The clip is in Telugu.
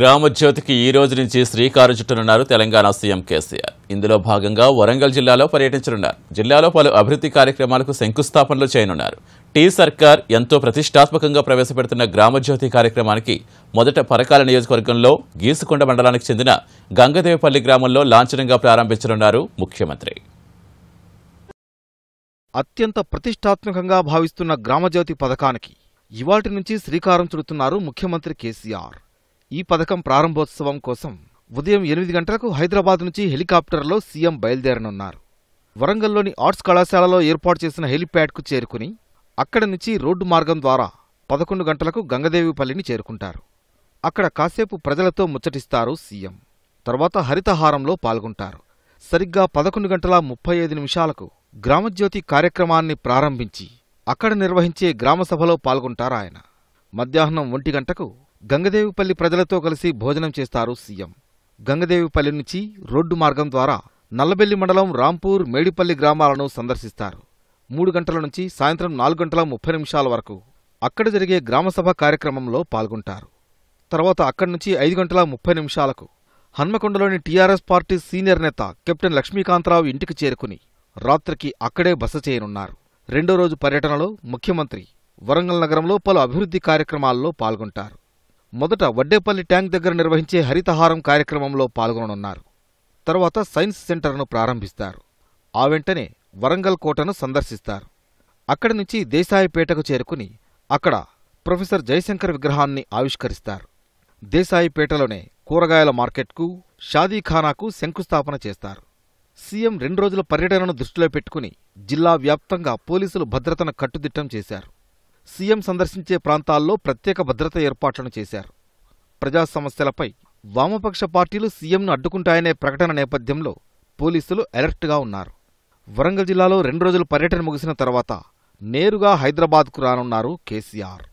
గ్రామజ్యోతికి ఈ రోజు నుంచి శ్రీకారు చుట్టనున్నారు తెలంగాణ సీఎం కేసీఆర్ ఇందులో భాగంగా వరంగల్ జిల్లాలో పర్యటించనున్నారు జిల్లాలో పలు అభివృద్ధి కార్యక్రమాలకు శంకుస్థాపనలు చేయనున్నారు టీ సర్కార్ ఎంతో ప్రతిష్టాత్మకంగా ప్రవేశపెడుతున్న గ్రామజ్యోతి కార్యక్రమానికి మొదట పరకాల నియోజకవర్గంలో గీసుకొండ మండలానికి చెందిన గంగదేవపల్లి గ్రామంలో లాంఛనంగా ప్రారంభించనున్నారు ముఖ్యమంత్రి అత్యంత ప్రతిష్టాత్మకంగా భావిస్తున్న గ్రామజ్యోతి పథకానికి ఇవాటి నుంచి శ్రీకారం చుడుతున్నారు ముఖ్యమంత్రి కేసీఆర్ ఈ పథకం ప్రారంభోత్సవం కోసం ఉదయం ఎనిమిది గంటలకు హైదరాబాద్ నుంచి హెలికాప్టర్లో సీఎం బయలుదేరనున్నారు వరంగల్లోని ఆర్ట్స్ కళాశాలలో ఏర్పాటు చేసిన హెలిప్యాడ్కు చేరుకుని అక్కడి నుంచి రోడ్డు మార్గం ద్వారా పదకొండు గంటలకు గంగదేవిపల్లిని చేరుకుంటారు అక్కడ కాసేపు ప్రజలతో ముచ్చటిస్తారు సీఎం తర్వాత హరితహారంలో పాల్గొంటారు సరిగ్గా పదకొండు గంటల ముప్పై ఐదు నిమిషాలకు గ్రామజ్యోతి కార్యక్రమాన్ని ప్రారంభించి అక్కడ నిర్వహించే గ్రామసభలో పాల్గొంటారు ఆయన మధ్యాహ్నం ఒంటి గంటకు గంగదేవిపల్లి ప్రజలతో కలిసి భోజనం చేస్తారు సీఎం గంగదేవిపల్లి నుంచి రోడ్డు మార్గం ద్వారా నల్లబెల్లి మండలం రాంపూర్ మేడిపల్లి గ్రామాలను సందర్శిస్తారు మూడు గంటల నుంచి సాయంత్రం నాలుగు గంటల ముప్పై నిమిషాల వరకు అక్కడ జరిగే గ్రామసభ కార్యక్రమంలో పాల్గొంటారు తర్వాత అక్కడి నుంచి ఐదు గంటల ముప్పై నిమిషాలకు హన్మకొండలోని టీఆర్ఎస్ పార్టీ సీనియర్ నేత కెప్టెన్ లక్ష్మీకాంతరావు ఇంటికి చేరుకుని రాత్రికి అక్కడే బస చేయనున్నారు రెండో రోజు పర్యటనలో ముఖ్యమంత్రి వరంగల్ నగరంలో పలు అభివృద్ధి కార్యక్రమాల్లో పాల్గొంటారు మొదట వడ్డేపల్లి ట్యాంక్ దగ్గర నిర్వహించే హరితహారం కార్యక్రమంలో పాల్గొననున్నారు తర్వాత సైన్స్ సెంటర్ను ప్రారంభిస్తారు ఆ వెంటనే వరంగల్ కోటను సందర్శిస్తారు అక్కడి నుంచి దేశాయిపేటకు చేరుకుని అక్కడ ప్రొఫెసర్ జయశంకర్ విగ్రహాన్ని ఆవిష్కరిస్తారు దేశాయిపేటలోనే కూరగాయల మార్కెట్కు షాదీఖానాకు శంకుస్థాపన చేస్తారు సీఎం రెండు రోజుల పర్యటనను దృష్టిలో పెట్టుకుని జిల్లా వ్యాప్తంగా పోలీసులు భద్రతను కట్టుదిట్టం చేశారు సీఎం సందర్శించే ప్రాంతాల్లో ప్రత్యేక భద్రత ఏర్పాట్లను చేశారు ప్రజా సమస్యలపై వామపక్ష పార్టీలు సీఎంను అడ్డుకుంటాయనే ప్రకటన నేపథ్యంలో పోలీసులు అలర్ట్గా ఉన్నారు వరంగల్ జిల్లాలో రెండు రోజులు పర్యటన ముగిసిన తర్వాత నేరుగా హైదరాబాద్కు రానున్నారు కేసీఆర్